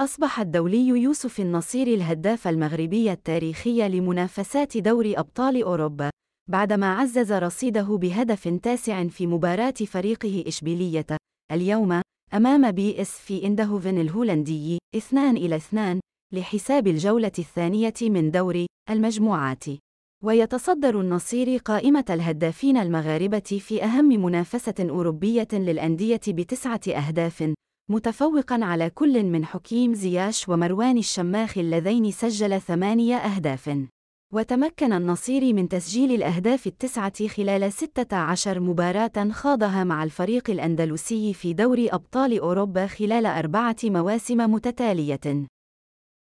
أصبح الدولي يوسف النصير الهداف المغربي التاريخي لمنافسات دوري أبطال أوروبا بعدما عزز رصيده بهدف تاسع في مباراة فريقه إشبيلية اليوم أمام بي إس في إندهوفن الهولندي 2 إلى 2 لحساب الجولة الثانية من دوري المجموعات ويتصدر النصير قائمة الهدافين المغاربة في أهم منافسة أوروبية للأندية بتسعة أهداف متفوقا على كل من حكيم زياش ومروان الشماخ اللذين سجل ثمانية أهداف وتمكن النصيري من تسجيل الأهداف التسعة خلال 16 مباراة خاضها مع الفريق الأندلسي في دوري أبطال أوروبا خلال أربعة مواسم متتالية